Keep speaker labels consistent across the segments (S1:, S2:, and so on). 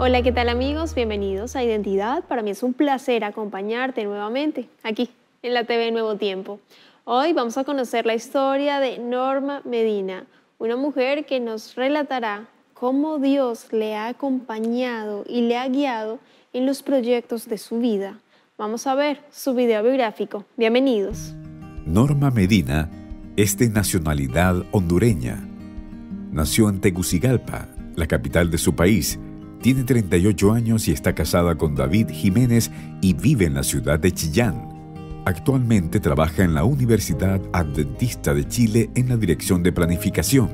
S1: Hola, ¿qué tal amigos? Bienvenidos a Identidad. Para mí es un placer acompañarte nuevamente aquí en la TV Nuevo Tiempo. Hoy vamos a conocer la historia de Norma Medina, una mujer que nos relatará cómo Dios le ha acompañado y le ha guiado en los proyectos de su vida. Vamos a ver su video biográfico. Bienvenidos.
S2: Norma Medina es de nacionalidad hondureña. Nació en Tegucigalpa, la capital de su país, tiene 38 años y está casada con David Jiménez y vive en la ciudad de Chillán. Actualmente trabaja en la Universidad Adventista de Chile en la Dirección de Planificación.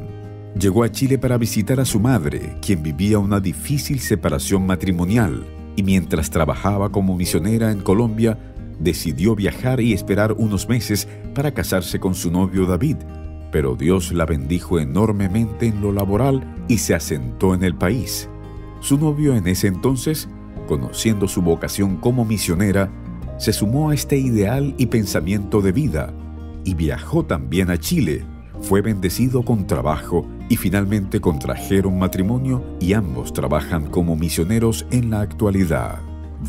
S2: Llegó a Chile para visitar a su madre, quien vivía una difícil separación matrimonial, y mientras trabajaba como misionera en Colombia, decidió viajar y esperar unos meses para casarse con su novio David, pero Dios la bendijo enormemente en lo laboral y se asentó en el país. Su novio en ese entonces, conociendo su vocación como misionera, se sumó a este ideal y pensamiento de vida y viajó también a Chile. Fue bendecido con trabajo y finalmente contrajeron matrimonio y ambos trabajan como misioneros en la actualidad.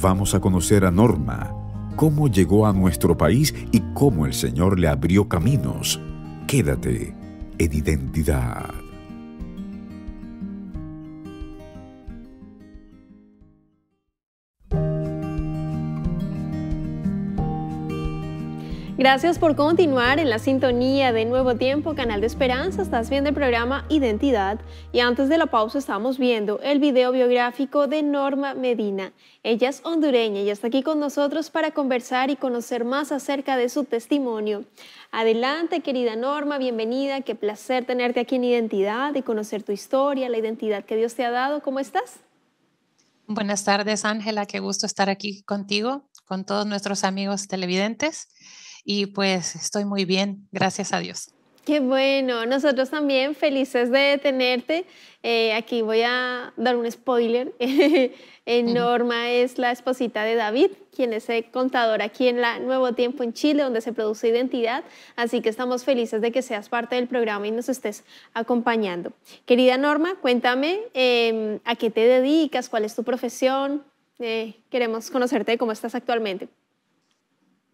S2: Vamos a conocer a Norma, cómo llegó a nuestro país y cómo el Señor le abrió caminos. Quédate en identidad.
S1: Gracias por continuar en la sintonía de Nuevo Tiempo, Canal de Esperanza. Estás viendo el programa Identidad y antes de la pausa estamos viendo el video biográfico de Norma Medina. Ella es hondureña y está aquí con nosotros para conversar y conocer más acerca de su testimonio. Adelante, querida Norma, bienvenida. Qué placer tenerte aquí en Identidad y conocer tu historia, la identidad que Dios te ha dado. ¿Cómo estás?
S3: Buenas tardes, Ángela. Qué gusto estar aquí contigo, con todos nuestros amigos televidentes y pues estoy muy bien, gracias a Dios.
S1: Qué bueno, nosotros también felices de tenerte. Eh, aquí voy a dar un spoiler. Norma es la esposita de David, quien es el contador aquí en la Nuevo Tiempo en Chile, donde se produce identidad. Así que estamos felices de que seas parte del programa y nos estés acompañando. Querida Norma, cuéntame em, a qué te dedicas, cuál es tu profesión. Eh, queremos conocerte cómo estás actualmente.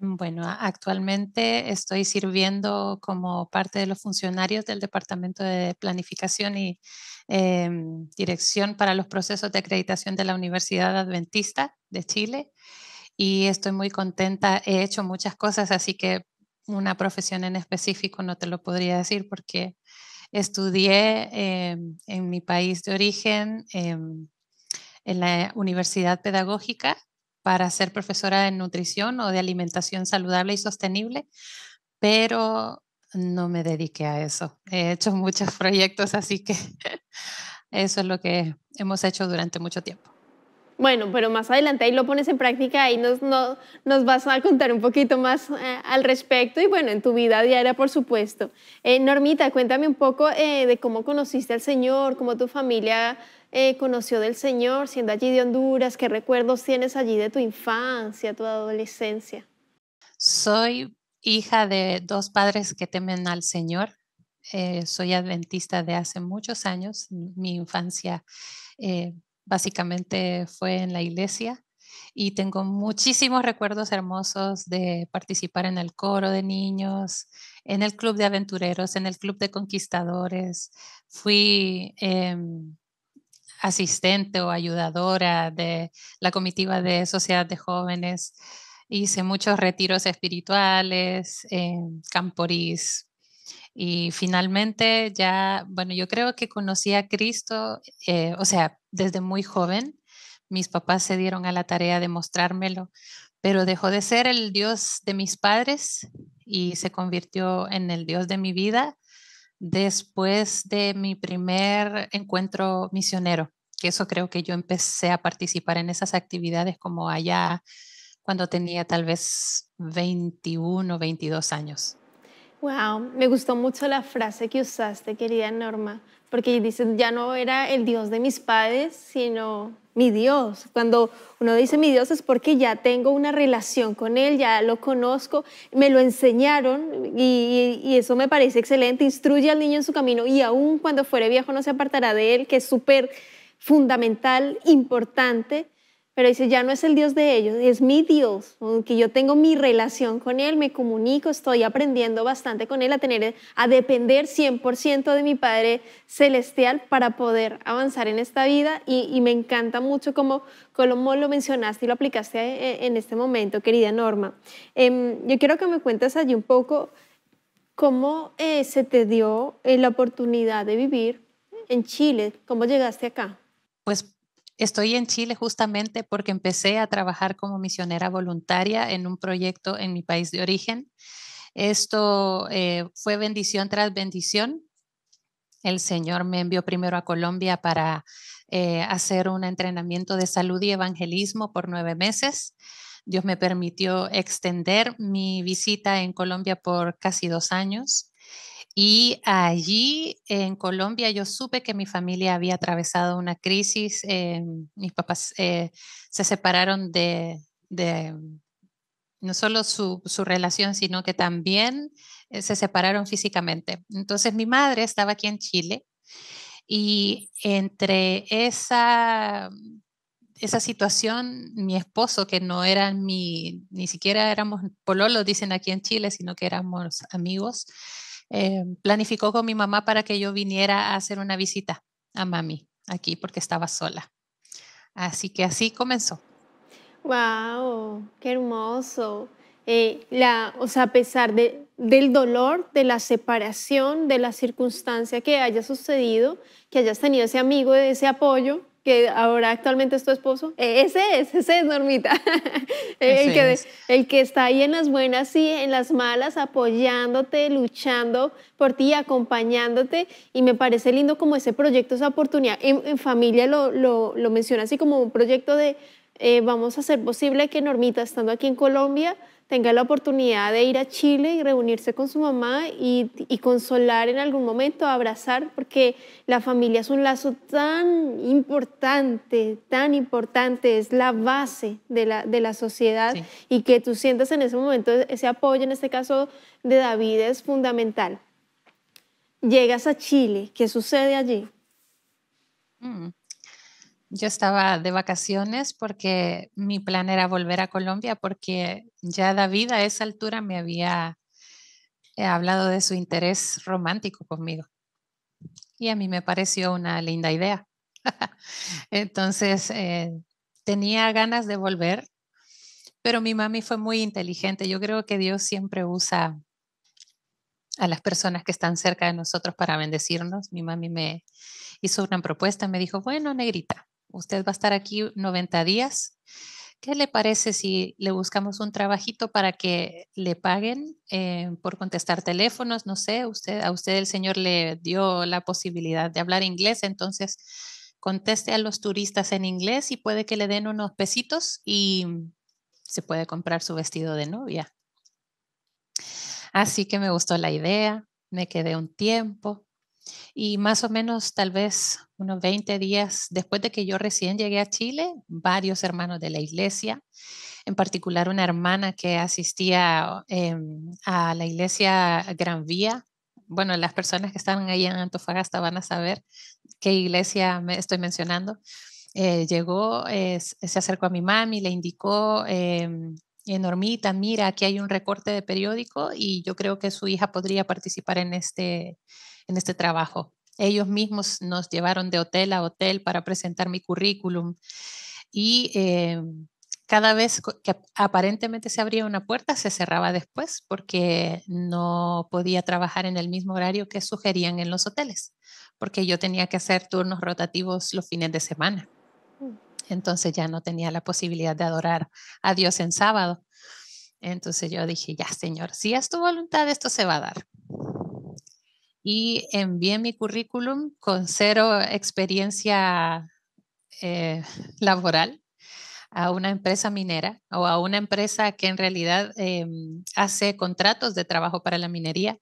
S3: Bueno, actualmente estoy sirviendo como parte de los funcionarios del Departamento de Planificación y em, Dirección para los Procesos de Acreditación de la Universidad Adventista de Chile y estoy muy contenta. He hecho muchas cosas, así que una profesión en específico no te lo podría decir porque estudié em, en mi país de origen em, en la Universidad Pedagógica para ser profesora de nutrición o de alimentación saludable y sostenible, pero no me dediqué a eso. He hecho muchos proyectos, así que eso es lo que hemos hecho durante mucho tiempo.
S1: Bueno, pero más adelante ahí lo pones en práctica y nos, nos vas a contar un poquito más eh, al respecto y bueno, en tu vida diaria, por supuesto. Eh, Normita, cuéntame un poco eh, de cómo conociste al Señor, cómo tu familia eh, conoció del Señor siendo allí de Honduras? ¿Qué recuerdos tienes allí de tu infancia, tu adolescencia? Soy
S3: hija de dos padres que temen al Señor. Eh, soy adventista de hace muchos años. Mi infancia eh, básicamente fue en la iglesia y tengo muchísimos recuerdos hermosos de participar en el coro de niños, en el club de aventureros, en el club de conquistadores. Fui em, asistente o ayudadora de la comitiva de sociedad de jóvenes. Hice muchos retiros espirituales en eh, Camporís. Y finalmente ya, bueno, yo creo que conocí a Cristo, eh, o sea, desde muy joven. Mis papás se dieron a la tarea de mostrármelo, pero dejó de ser el Dios de mis padres y se convirtió en el Dios de mi vida después de mi primer encuentro misionero que eso creo que yo empecé a participar en esas actividades como allá cuando tenía tal vez 21 o 22 años.
S1: Wow, me gustó mucho la frase que usaste, querida Norma, porque dices, ya no era el Dios de mis padres, sino mi Dios. Cuando uno dice mi Dios es porque ya tengo una relación con Él, ya lo conozco, me lo enseñaron y, y eso me parece excelente. Instruye al niño en su camino y aún cuando fuere viejo no se apartará de Él, que es súper fundamental, importante, pero dice, ya no es el Dios de ellos, es mi Dios, que yo tengo mi relación con Él, me comunico, estoy aprendiendo bastante con Él a tener, a depender 100% de mi Padre Celestial para poder avanzar en esta vida y, me encanta mucho como, como lo mencionaste y lo aplicaste eh, eh, en este momento, querida Norma. Em, yo quiero que me cuentes allí un poco cómo eh, se te dio la oportunidad de vivir en Chile, cómo llegaste acá.
S3: Pues estoy en Chile justamente porque empecé a trabajar como misionera voluntaria en un proyecto en mi país de origen. Esto eh, fue bendición tras bendición. El Señor me envió primero a Colombia para eh, hacer un entrenamiento de salud y evangelismo por nueve meses. Dios me permitió extender mi visita en Colombia por casi dos años. Y allí en Colombia yo supe que mi familia había atravesado una crisis. Eh, mis papás eh, se separaron de, no solo su, su, relación, sino que también eh, se separaron físicamente. Entonces mi madre estaba aquí en Chile y entre esa, esa situación, mi esposo, que no era mi, ni siquiera éramos pololos dicen aquí en Chile, sino que éramos amigos, eh, planificó con mi mamá para que yo viniera a hacer una visita a mami aquí porque estaba sola. Así que así comenzó.
S1: ¡Wow! ¡Qué hermoso! Eh, o sea, a pesar de, del dolor, de la separación, de la circunstancia que haya sucedido, que hayas tenido ese amigo, ese apoyo, que ahora actualmente es tu esposo, eh, ese es, ese es Normita, el, que, el que está ahí en las buenas y en las malas, apoyándote, luchando por ti, acompañándote, y me parece lindo como ese proyecto, esa oportunidad, en, familia lo, lo, lo menciona así como un proyecto de eh, vamos a hacer posible que Normita, estando aquí en Colombia, tenga la oportunidad de ir a Chile y reunirse con su mamá y, consolar en algún momento, abrazar, porque la familia es un lazo tan importante, tan importante, es la base de la, sociedad y que tú sientas en ese momento ese apoyo, en este caso de David, es fundamental. Llegas a Chile, ¿qué sucede allí? Mm
S3: yo estaba de vacaciones porque mi plan era volver a Colombia porque ya David a esa altura me había eh, hablado de su interés romántico conmigo. Y a mí me pareció una linda idea. Entonces, eh, tenía ganas de volver, pero mi mami fue muy inteligente. Yo creo que Dios siempre usa a las personas que están cerca de nosotros para bendecirnos. Mi mami me hizo una propuesta, me dijo, bueno, negrita, usted va a estar aquí 90 días. ¿Qué le parece si le buscamos un trabajito para que le paguen eh, por contestar teléfonos? No sé, usted, a usted el señor le dio la posibilidad de hablar inglés, entonces conteste a los turistas en inglés y puede que le den unos pesitos y se puede comprar su vestido de novia. Así que me gustó la idea, me quedé un tiempo, y más o menos tal vez unos 20 días después de que yo recién llegué a Chile, varios hermanos de la iglesia, en particular una hermana que asistía em, a la iglesia Gran Vía. Bueno, las personas que están ahí en Antofagasta van a saber qué iglesia me estoy mencionando. Eh, llegó, eh, se acercó a mi mami, le indicó, em, enormita mira, aquí hay un recorte de periódico y yo creo que su hija podría participar en este en este trabajo. Ellos mismos nos llevaron de hotel a hotel para presentar mi currículum y eh, cada vez que aparentemente se abría una puerta, se cerraba después porque no podía trabajar en el mismo horario que sugerían en los hoteles, porque yo tenía que hacer turnos rotativos los fines de semana. Mm. Entonces ya no tenía la posibilidad de adorar a Dios en sábado. Entonces yo dije, ya, Señor, si es tu voluntad, esto se va a dar y envié mi currículum con cero experiencia eh, laboral a una empresa minera o a una empresa que en realidad em, hace contratos de trabajo para la minería.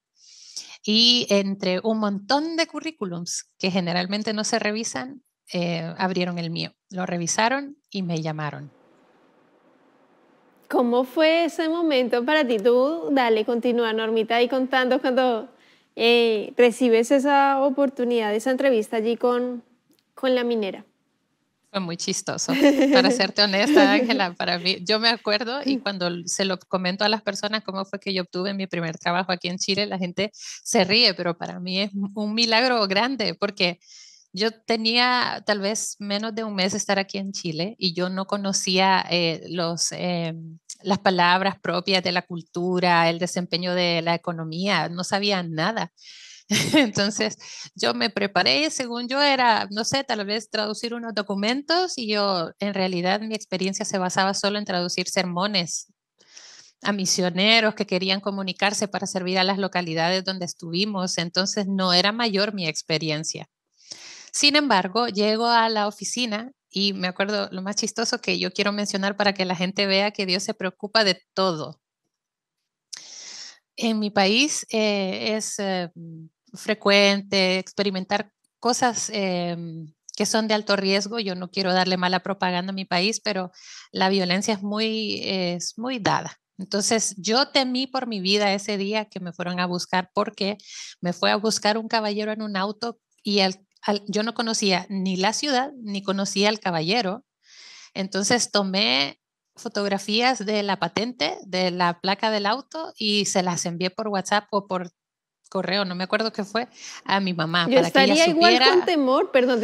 S3: Y entre un montón de currículums que generalmente no se revisan, eh, abrieron el mío. Lo revisaron y me llamaron.
S1: ¿Cómo fue ese momento para ti? Tú, dale, continúa, Normita, ahí contando cuando eh, recibes esa oportunidad, esa entrevista allí con, con la minera?
S3: Fue muy chistoso, para serte honesta, Ángela, para mí, yo me acuerdo y cuando se lo comento a las personas cómo fue que yo obtuve mi primer trabajo aquí en Chile, la gente se ríe, pero para mí es un milagro grande porque yo tenía tal vez menos de un mes de estar aquí en Chile y yo no conocía eh, los... Eh, las palabras propias de la cultura, el desempeño de la economía, no sabía nada. Entonces yo me preparé, según yo era, no sé, tal vez traducir unos documentos y yo en realidad mi experiencia se basaba solo en traducir sermones a misioneros que querían comunicarse para servir a las localidades donde estuvimos. Entonces no era mayor mi experiencia. Sin embargo, llego a la oficina y me acuerdo lo más chistoso que yo quiero mencionar para que la gente vea que Dios se preocupa de todo. En mi país eh, es eh, frecuente experimentar cosas eh, que son de alto riesgo. Yo no quiero darle mala propaganda a mi país, pero la violencia es muy, es muy dada. Entonces yo temí por mi vida ese día que me fueron a buscar porque me fue a buscar un caballero en un auto y el yo no conocía ni la ciudad, ni conocía al caballero. Entonces tomé fotografías de la patente, de la placa del auto y se las envié por WhatsApp o por correo, no me acuerdo qué fue, a mi mamá. Yo estaría igual con
S1: temor, perdón,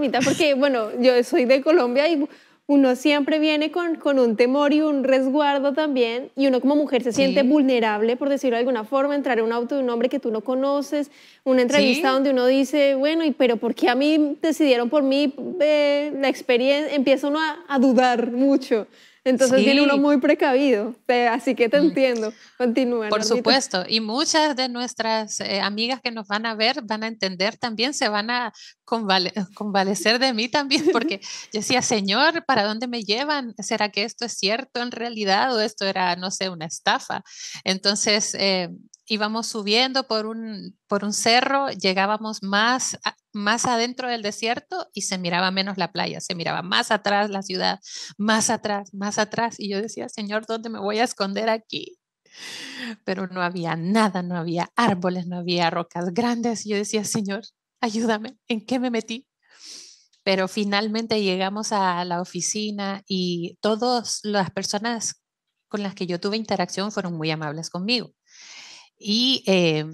S1: mitad, porque bueno, yo soy de Colombia y uno siempre viene con, con, un temor y un resguardo también, y uno como mujer se siente vulnerable, por decirlo de alguna forma, entrar en un auto de un hombre que tú no conoces, una entrevista donde uno dice, bueno, ¿y pero por qué a mí decidieron por mí eh, la experiencia? Empieza uno a dudar mucho. Entonces tiene uno muy precavido, así que te mm. entiendo. Continúa. Por supuesto,
S3: y muchas de nuestras eh, amigas que nos van a ver van a entender también, se van a convalecer de mí también, porque yo decía, Señor, ¿para dónde me llevan? ¿Será que esto es cierto en realidad o esto era, no sé, una estafa? Entonces, eh, íbamos subiendo por un, por un cerro, llegábamos más más adentro del desierto y se miraba menos la playa, se miraba más atrás la ciudad, más atrás, más atrás. Y yo decía, Señor, ¿dónde me voy a esconder aquí? Pero no había nada, no había árboles, no había rocas grandes. Y yo decía, Señor, ayúdame, ¿en qué me metí? Pero finalmente llegamos a la oficina y todas las personas con las que yo tuve interacción fueron muy amables conmigo. Y eh,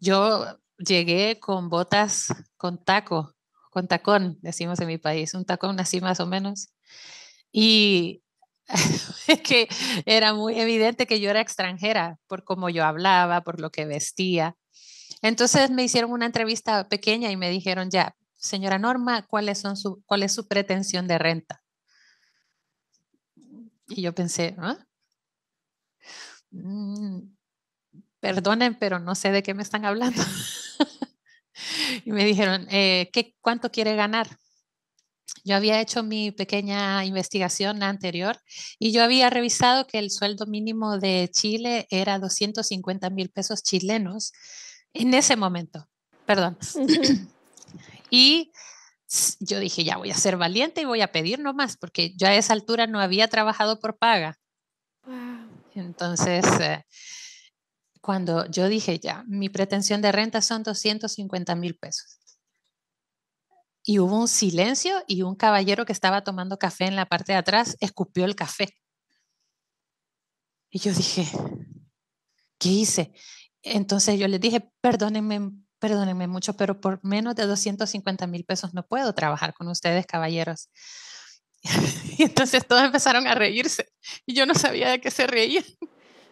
S3: yo llegué con botas con taco, con tacón, decimos en mi país, un tacón así más o menos. Y que era muy evidente que yo era extranjera por cómo yo hablaba, por lo que vestía. Entonces me hicieron una entrevista pequeña y me dijeron, ya, señora Norma, ¿cuáles son su, ¿cuál es su pretensión de renta? Y yo pensé, ¿ah? Mm, perdonen, pero no sé de qué me están hablando. y me dijeron, eh, ¿cuánto quiere ganar? Yo había hecho mi pequeña investigación anterior y yo había revisado que el sueldo mínimo de Chile era 250 mil pesos chilenos en ese momento. Perdón. y yo dije, ya voy a ser valiente y voy a pedir nomás, porque yo a esa altura no había trabajado por paga. Entonces... Eh, cuando yo dije ya, mi pretensión de renta son 250 mil pesos. Y hubo un silencio y un caballero que estaba tomando café en la parte de atrás escupió el café. Y yo dije, ¿qué hice? Entonces yo le dije, perdónenme, perdónenme mucho, pero por menos de 250 mil pesos no puedo trabajar con ustedes, caballeros. Y entonces todos empezaron a reírse y yo no sabía de qué se reían.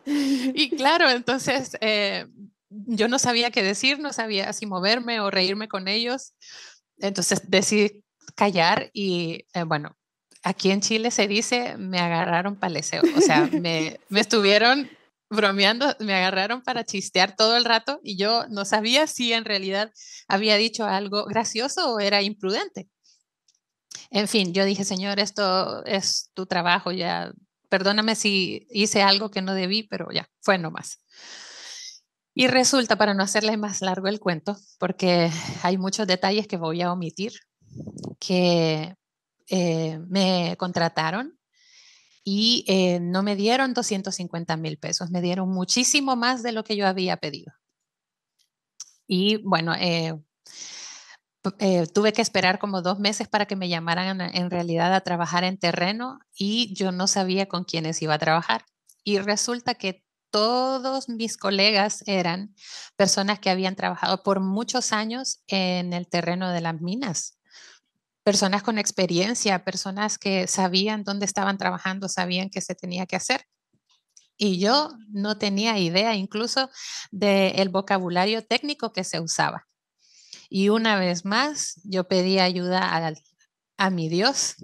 S3: Y claro, entonces eh, yo no sabía qué decir, no sabía si moverme o reírme con ellos. Entonces decidí callar y eh, bueno, aquí en Chile se dice, me agarraron paleseo, o sea, me, me estuvieron bromeando, me agarraron para chistear todo el rato y yo no sabía si en realidad había dicho algo gracioso o era imprudente. En fin, yo dije, Señor, esto es tu trabajo, ya Perdóname si hice algo que no debí, pero ya, fue nomás. Y resulta, para no hacerles más largo el cuento, porque hay muchos detalles que voy a omitir, que eh, me contrataron y eh, no me dieron 250 mil pesos, me dieron muchísimo más de lo que yo había pedido. Y bueno, eh, eh, tuve que esperar como dos meses para que me llamaran en realidad a trabajar en terreno y yo no sabía con quiénes iba a trabajar. Y resulta que todos mis colegas eran personas que habían trabajado por muchos años en el terreno de las minas, personas con experiencia, personas que sabían dónde estaban trabajando, sabían qué se tenía que hacer. Y yo no tenía idea incluso del vocabulario técnico que se usaba. Y una vez más, yo pedí ayuda a, mi Dios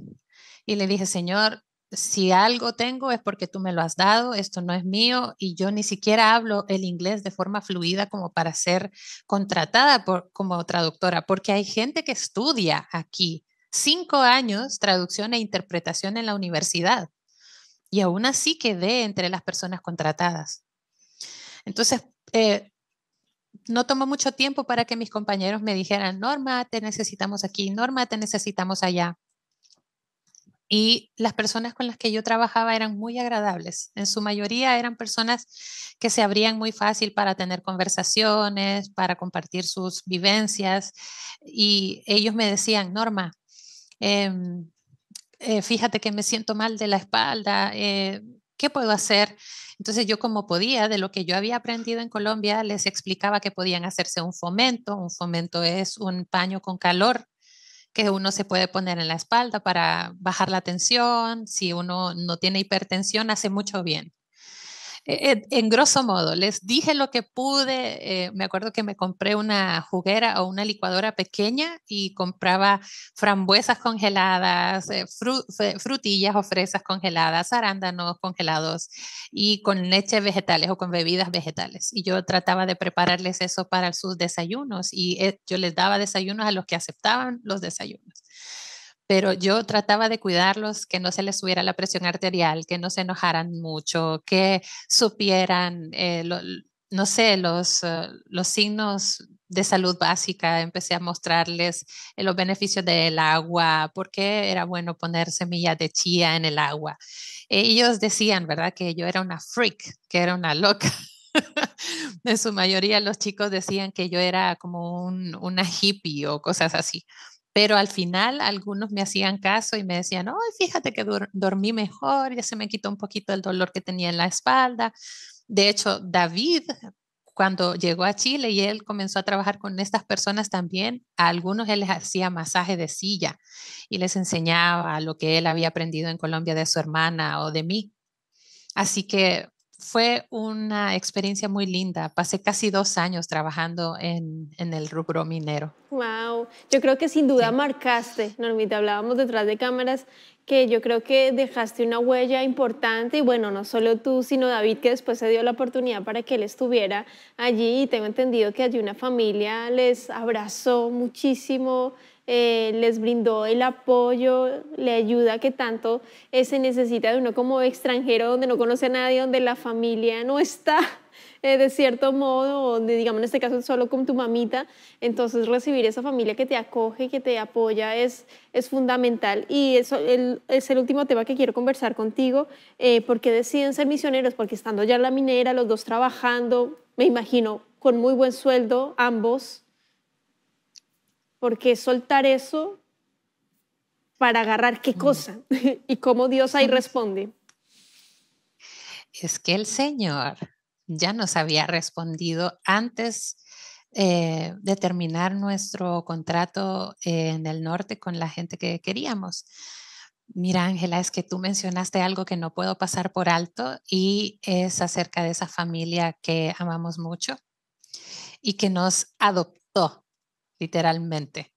S3: y le dije, Señor, si algo tengo es porque tú me lo has dado, esto no es mío y yo ni siquiera hablo el inglés de forma fluida como para ser contratada como traductora, porque hay gente que estudia aquí cinco años traducción e interpretación en la universidad y aún así quedé entre las personas contratadas. Entonces, eh, no tomó mucho tiempo para que mis compañeros me dijeran, Norma, te necesitamos aquí, Norma, te necesitamos allá. Y las personas con las que yo trabajaba eran muy agradables. En su mayoría eran personas que se abrían muy fácil para tener conversaciones, para compartir sus vivencias. Y ellos me decían, Norma, em, eh, fíjate que me siento mal de la espalda, eh, ¿qué puedo hacer? Entonces yo como podía, de lo que yo había aprendido en Colombia, les explicaba que podían hacerse un fomento. Un fomento es un paño con calor que uno se puede poner en la espalda para bajar la tensión. Si uno no tiene hipertensión, hace mucho bien. E, e, en grosso modo, les dije lo que pude. Eh, me acuerdo que me compré una juguera o una licuadora pequeña y compraba frambuesas congeladas, eh, eh, frutillas o fresas congeladas, arándanos congelados y con leche vegetales o con bebidas vegetales. Y yo trataba de prepararles eso para sus desayunos y yo les daba desayunos a los que aceptaban los desayunos pero yo trataba de cuidarlos, que no se les subiera la presión arterial, que no se enojaran mucho, que supieran, eh, no sé, los, eh, los signos de salud básica, empecé a mostrarles eh, los beneficios del agua, por qué era bueno poner semillas de chía en el agua. Ellos decían, ¿verdad?, que yo era una freak, que era una loca. en su mayoría los chicos decían que yo era como una hippie o cosas así. Pero al final algunos me hacían caso y me decían, oh, fíjate que dormí mejor, ya se me quitó un poquito el dolor que tenía en la espalda. De hecho, David, cuando llegó a Chile y él comenzó a trabajar con estas personas también, a algunos él les hacía masaje de silla y les enseñaba lo que él había aprendido en Colombia de su hermana o de mí. Así que fue una experiencia muy linda. Pasé casi dos años trabajando en, el rubro minero.
S1: ¡Wow! Yo creo que sin duda marcaste, Normita, hablábamos detrás de cámaras, que yo creo que dejaste una huella importante y bueno, no solo tú, sino David, que después se dio la oportunidad para que él estuviera allí y tengo entendido que allí una familia les abrazó muchísimo, eh, les brindó el apoyo, le ayuda que tanto eh, se necesita de uno como extranjero, donde no conoce a nadie, donde la familia no está eh, de cierto modo, donde digamos en este caso solo con tu mamita. Entonces recibir esa familia que te acoge, que te apoya es, es fundamental. Y eso es el último tema que quiero conversar contigo. ¿Por qué deciden ser misioneros? Porque estando ya en la minera, los dos trabajando, me imagino, con muy buen sueldo, ambos porque soltar eso para agarrar qué cosa y cómo Dios ahí responde.
S3: Es que el Señor ya nos había respondido antes eh, de terminar nuestro contrato eh, en el norte con la gente que queríamos. Mira, Ángela, es que tú mencionaste algo que no puedo pasar por alto y es acerca de esa familia que amamos mucho y que nos adoptó literalmente.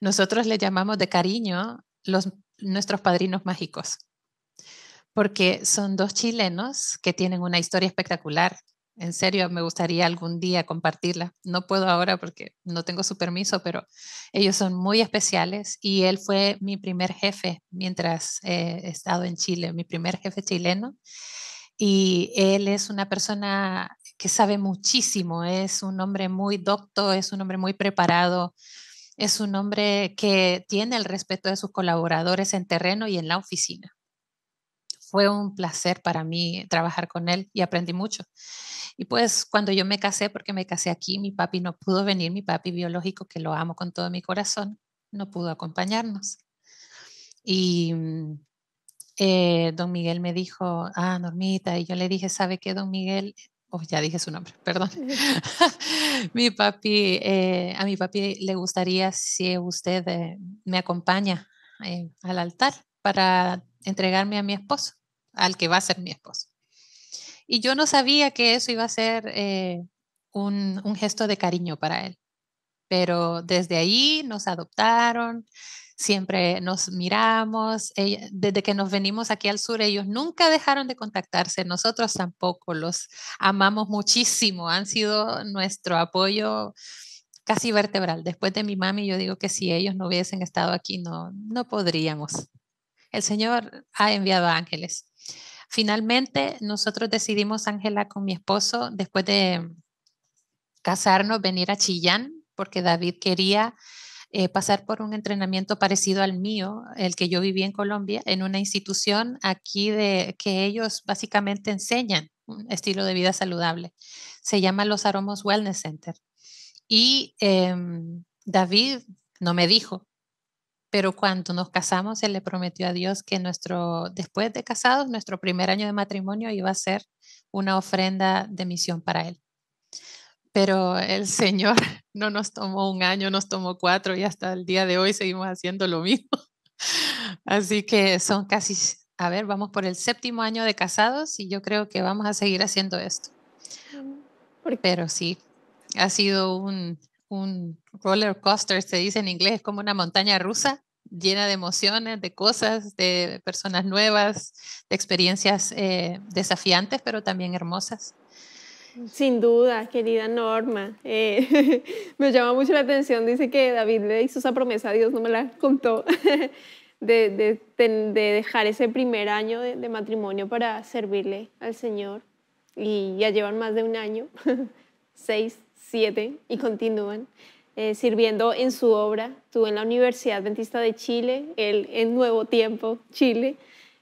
S3: Nosotros le llamamos de cariño los, nuestros padrinos mágicos, porque son dos chilenos que tienen una historia espectacular. En serio, me gustaría algún día compartirla. No puedo ahora porque no tengo su permiso, pero ellos son muy especiales y él fue mi primer jefe mientras eh, he estado en Chile, mi primer jefe chileno. Y él es una persona que sabe muchísimo, es un hombre muy docto, es un hombre muy preparado, es un hombre que tiene el respeto de sus colaboradores en terreno y en la oficina. Fue un placer para mí trabajar con él y aprendí mucho. Y pues cuando yo me casé, porque me casé aquí, mi papi no pudo venir, mi papi biológico, que lo amo con todo mi corazón, no pudo acompañarnos. Y mm, eh, don Miguel me dijo, ah, Normita, y yo le dije, ¿sabe qué, don Miguel? Oh, ya dije su nombre, perdón. mi papi, eh, a mi papi le gustaría si usted eh, me acompaña eh, al altar para entregarme a mi esposo, al que va a ser mi esposo. Y yo no sabía que eso iba a ser un, un gesto de cariño para él, pero desde ahí nos adoptaron siempre nos miramos. Desde que nos venimos aquí al sur, ellos nunca dejaron de contactarse, nosotros tampoco, los amamos muchísimo, han sido nuestro apoyo casi vertebral. Después de mi mami, yo digo que si ellos no hubiesen estado aquí, no, no podríamos. El Señor ha enviado ángeles. Finalmente, nosotros decidimos, Ángela, con mi esposo, después de casarnos, venir a Chillán, porque David quería eh, pasar por un entrenamiento parecido al mío, el que yo viví en Colombia, en una institución aquí de que ellos básicamente enseñan un estilo de vida saludable. Se llama Los Aromos Wellness Center. Y em, David no me dijo, pero cuando nos casamos, él le prometió a Dios que nuestro, después de casados, nuestro primer año de matrimonio iba a ser una ofrenda de misión para él pero el Señor no nos tomó un año, nos tomó cuatro y hasta el día de hoy seguimos haciendo lo mismo. Así que son casi, a ver, vamos por el séptimo año de casados y yo creo que vamos a seguir haciendo esto. Mm, pero sí, ha sido un, roller coaster, se dice en inglés, como una montaña rusa llena de emociones, de cosas, de personas nuevas, de experiencias eh, desafiantes, pero también hermosas.
S1: Sin duda, querida Norma. Eh, me llama mucho la atención, dice que David le hizo esa promesa, a Dios no me la contó, de, dejar ese primer año de, matrimonio para servirle al Señor. Y ya llevan más de un año, seis, siete, y continúan eh, sirviendo en su obra. Tú en la Universidad Dentista de Chile, en Nuevo Tiempo, Chile,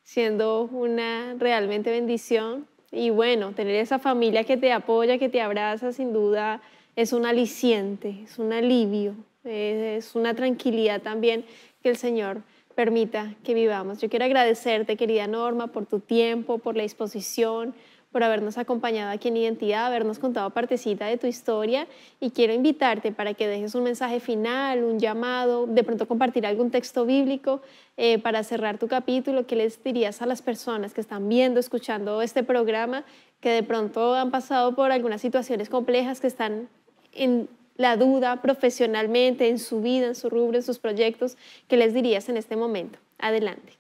S1: siendo una realmente bendición y bueno, tener esa familia que te apoya, que te abraza, sin duda es un aliciente, es un alivio, es una tranquilidad también que el Señor permita que vivamos. Yo quiero agradecerte, querida Norma, por tu tiempo, por la disposición, por habernos acompañado aquí en Identidad, habernos contado partecita de tu historia y quiero invitarte para que dejes un mensaje final, un llamado, de pronto compartir algún texto bíblico eh, para cerrar tu capítulo. ¿Qué les dirías a las personas que están viendo, escuchando este programa, que de pronto han pasado por algunas situaciones complejas, que están en la duda profesionalmente, en su vida, en su rubro, en sus proyectos? ¿Qué les dirías en este momento? Adelante.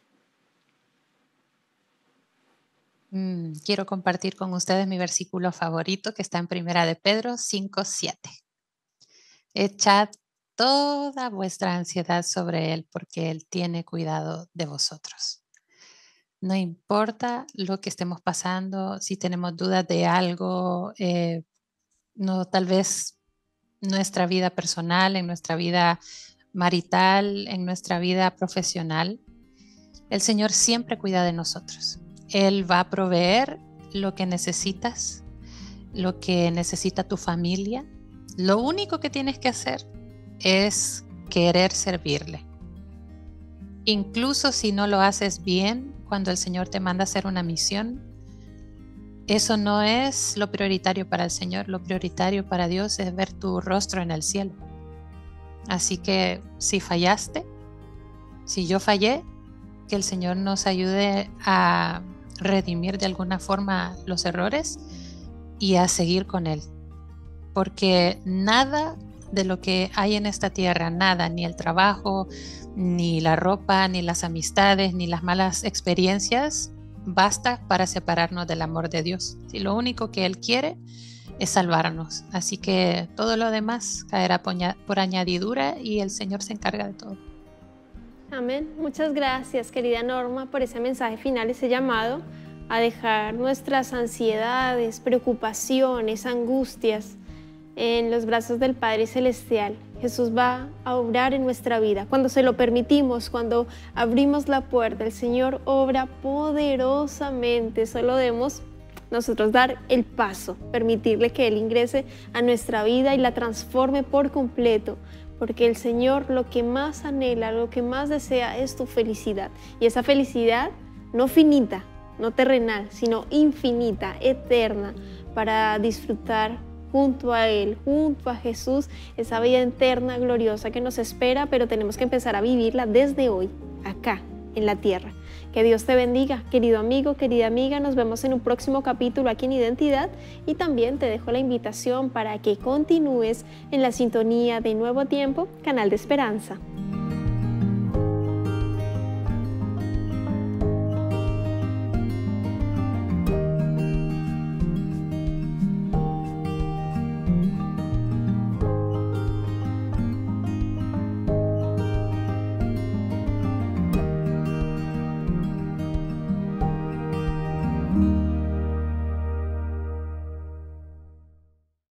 S3: Mm, quiero compartir con ustedes mi versículo favorito que está en Primera de Pedro 5:7. Echad toda vuestra ansiedad sobre Él porque Él tiene cuidado de vosotros. No importa lo que estemos pasando, si tenemos dudas de algo, eh, no tal vez nuestra vida personal, en nuestra vida marital, en nuestra vida profesional, el Señor siempre cuida de nosotros. Él va a proveer lo que necesitas, lo que necesita tu familia. Lo único que tienes que hacer es querer servirle. Incluso si no lo haces bien, cuando el Señor te manda a hacer una misión, eso no es lo prioritario para el Señor, lo prioritario para Dios es ver tu rostro en el cielo. Así que si fallaste, si yo fallé, que el Señor nos ayude a redimir de alguna forma los errores y a seguir con Él. Porque nada de lo que hay en esta tierra, nada, ni el trabajo, ni la ropa, ni las amistades, ni las malas experiencias, basta para separarnos del amor de Dios. Y lo único que Él quiere es salvarnos. Así que todo lo demás caerá por añadidura y el Señor se encarga de todo.
S1: Amén. Muchas gracias, querida Norma, por ese mensaje final, ese llamado a dejar nuestras ansiedades, preocupaciones, angustias en los brazos del Padre Celestial. Jesús va a obrar en nuestra vida. Cuando se lo permitimos, cuando abrimos la puerta, el Señor obra poderosamente. Solo debemos nosotros dar el paso, permitirle que Él ingrese a nuestra vida y la transforme por completo porque el Señor lo que más anhela, lo que más desea es tu felicidad. Y esa felicidad no finita, no terrenal, sino infinita, eterna, para disfrutar junto a Él, junto a Jesús, esa vida eterna, gloriosa que nos espera, pero tenemos que empezar a vivirla desde hoy, acá, en la tierra. Que Dios te bendiga, querido amigo, querida amiga. Nos vemos en un próximo capítulo aquí en Identidad y también te dejo la invitación para que continúes en la sintonía de Nuevo Tiempo, Canal de Esperanza.